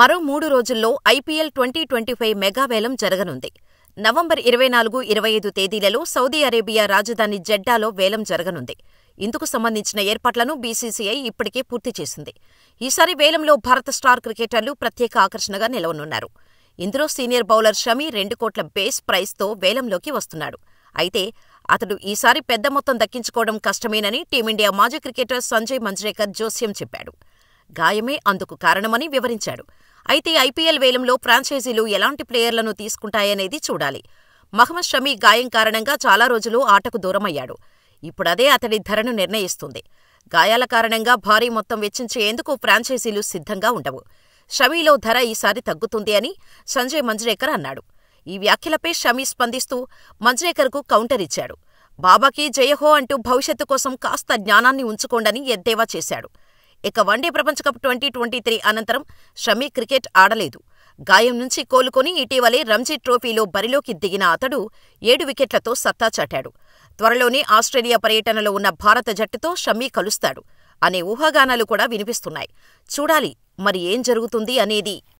మరో మూడు రోజుల్లో ఐపీఎల్ ట్వంటీ ట్వంటీ ఫైవ్ మెగావేలం జరగనుంది నవంబర్ ఇరవై నాలుగు ఇరవై ఐదు తేదీలలో సౌదీ అరేబియా రాజధాని జెడ్డాలో వేలం జరగనుంది ఇందుకు సంబంధించిన ఏర్పాట్లను బీసీసీఐ ఇప్పటికే పూర్తి చేసింది ఈసారి వేలంలో భారత స్టార్ క్రికెటర్లు ప్రత్యేక ఆకర్షణగా నిలవనున్నారు ఇందులో సీనియర్ బౌలర్ షమీ రెండు కోట్ల బేస్ ప్రైస్తో వేలంలోకి వస్తున్నాడు అయితే అతడు ఈసారి పెద్ద మొత్తం దక్కించుకోవడం కష్టమేనని టీమిండియా మాజీ క్రికెటర్ సంజయ్ మంజ్రేకర్ జోస్యం చెప్పాడు గాయమే అందుకు కారణమని వివరించాడు అయితే ఐపీఎల్ వేలంలో ఫ్రాంచైజీలు ఎలాంటి ప్లేయర్లను తీసుకుంటాయనేది చూడాలి మహమ్మద్ షమీ గాయం కారణంగా చాలా రోజులు ఆటకు దూరమయ్యాడు ఇప్పుడదే అతడి ధరను నిర్ణయిస్తుంది గాయాల కారణంగా భారీ మొత్తం వెచ్చించేందుకు ఫ్రాంచైజీలు సిద్ధంగా ఉండవు షమీలో ధర ఈసారి తగ్గుతుంది అని సంజయ్ మంజ్రేకర్ అన్నాడు ఈ వ్యాఖ్యలపై షమీ స్పందిస్తూ మంజ్రేకర్కు కౌంటర్ ఇచ్చాడు బాబాకి జయహో అంటూ భవిష్యత్తు కోసం కాస్త జ్ఞానాన్ని ఉంచుకోండని ఎద్దేవా చేశాడు ఇక వన్డే ప్రపంచకప్ ట్వంటీ ట్వంటీ త్రీ అనంతరం షమీ క్రికెట్ ఆడలేదు గాయం నుంచి కోలుకొని ఇటీవలే రంజీ ట్రోఫీలో బరిలోకి దిగిన అతడు ఏడు వికెట్లతో సత్తా చాటాడు త్వరలోనే ఆస్ట్రేలియా పర్యటనలో ఉన్న భారత జట్టుతో షమీ కలుస్తాడు అనే ఊహాగానాలు కూడా వినిపిస్తున్నాయి చూడాలి మరి ఏం జరుగుతుంది అనేది